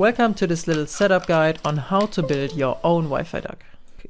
Welcome to this little setup guide on how to build your own Wi-Fi duck.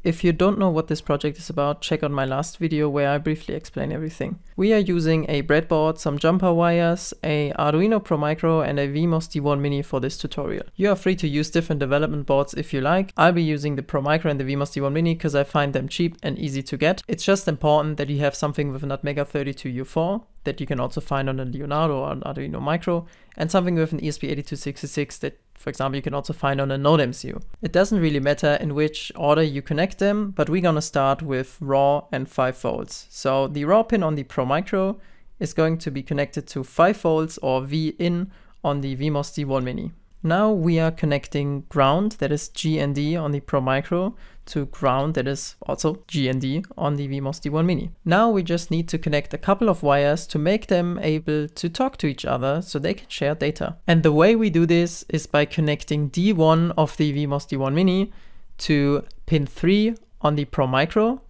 If you don't know what this project is about, check out my last video where I briefly explain everything. We are using a breadboard, some jumper wires, a Arduino Pro Micro and a VMOS D1 Mini for this tutorial. You are free to use different development boards if you like. I'll be using the Pro Micro and the VMOS D1 Mini because I find them cheap and easy to get. It's just important that you have something with an Atmega 32U4 that you can also find on a Leonardo or an Arduino Micro, and something with an ESP8266 that, for example, you can also find on a Node MCU. It doesn't really matter in which order you connect them, but we're gonna start with raw and 5 volts. So the raw pin on the Pro Micro is going to be connected to 5 volts or V in on the VMOS D1 Mini. Now we are connecting ground that is GND on the Pro Micro to ground that is also GND on the VMOS D1 Mini. Now we just need to connect a couple of wires to make them able to talk to each other so they can share data. And the way we do this is by connecting D1 of the VMOS D1 Mini to pin 3 on the Pro Micro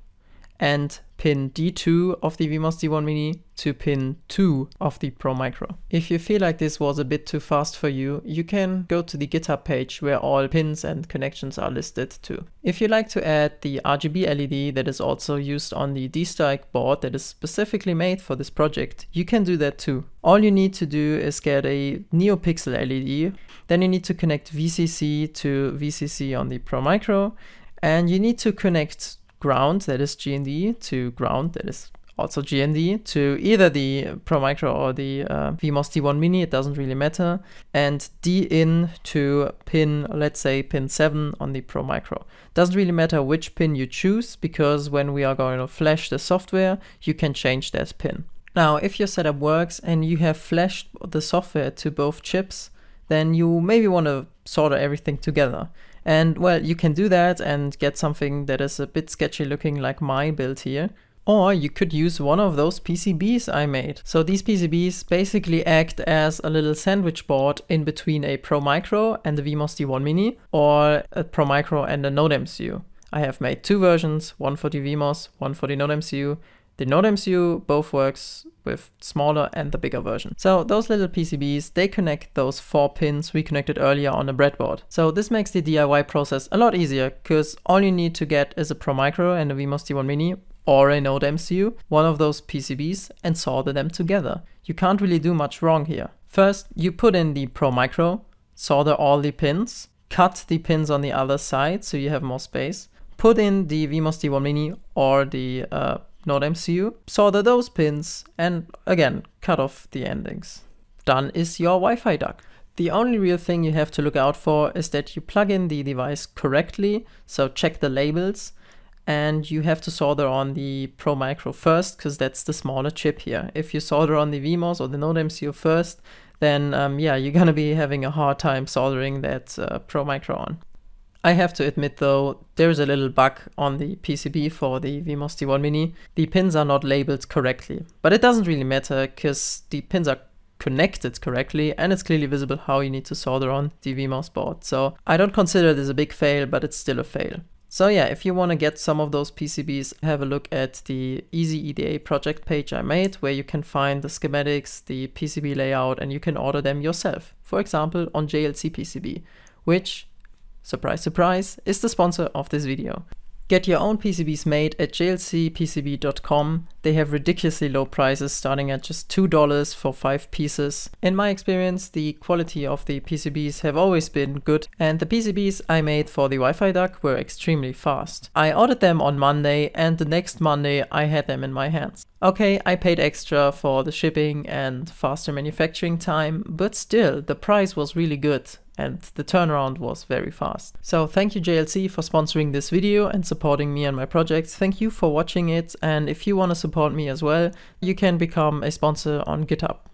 and pin D2 of the VMOS D1 Mini to pin 2 of the Pro Micro. If you feel like this was a bit too fast for you, you can go to the GitHub page where all pins and connections are listed too. If you like to add the RGB LED that is also used on the D-Strike board that is specifically made for this project, you can do that too. All you need to do is get a NeoPixel LED, then you need to connect VCC to VCC on the Pro Micro, and you need to connect ground that is GND to ground that is also GND to either the Pro Micro or the uh, VMOS T1 Mini, it doesn't really matter, and D in to pin, let's say pin 7 on the Pro Micro. Doesn't really matter which pin you choose because when we are going to flash the software, you can change that pin. Now, if your setup works and you have flashed the software to both chips, then you maybe want to solder everything together. And well, you can do that and get something that is a bit sketchy looking like my build here. Or you could use one of those PCBs I made. So these PCBs basically act as a little sandwich board in between a Pro Micro and the VMOS D1 Mini or a Pro Micro and a Node MCU. I have made two versions, one for the VMOS, one for the Node MCU, the Node MCU both works with smaller and the bigger version. So those little PCBs, they connect those four pins we connected earlier on the breadboard. So this makes the DIY process a lot easier because all you need to get is a Pro Micro and a VMOS T1 Mini or a Node MCU, one of those PCBs and solder them together. You can't really do much wrong here. First, you put in the Pro Micro, solder all the pins, cut the pins on the other side so you have more space, put in the VMOS T1 Mini or the uh, not MCU, solder those pins, and again, cut off the endings. Done is your Wi-Fi duck. The only real thing you have to look out for is that you plug in the device correctly, so check the labels, and you have to solder on the Pro Micro first, because that's the smaller chip here. If you solder on the VMOS or the Node MCU first, then um, yeah, you're gonna be having a hard time soldering that uh, Pro Micro on. I have to admit though, there is a little bug on the PCB for the VMOS d one Mini. The pins are not labeled correctly, but it doesn't really matter because the pins are connected correctly and it's clearly visible how you need to solder on the VMOS board. So I don't consider this a big fail, but it's still a fail. So yeah, if you want to get some of those PCBs, have a look at the Easy EDA project page I made where you can find the schematics, the PCB layout, and you can order them yourself. For example, on JLCPCB, which surprise surprise, is the sponsor of this video. Get your own PCBs made at jlcpcb.com. They have ridiculously low prices starting at just $2 for 5 pieces. In my experience, the quality of the PCBs have always been good and the PCBs I made for the Wi-Fi duck were extremely fast. I ordered them on Monday and the next Monday I had them in my hands. Okay, I paid extra for the shipping and faster manufacturing time, but still the price was really good and the turnaround was very fast. So thank you JLC for sponsoring this video and supporting me and my projects. Thank you for watching it and if you want to support me as well, you can become a sponsor on GitHub.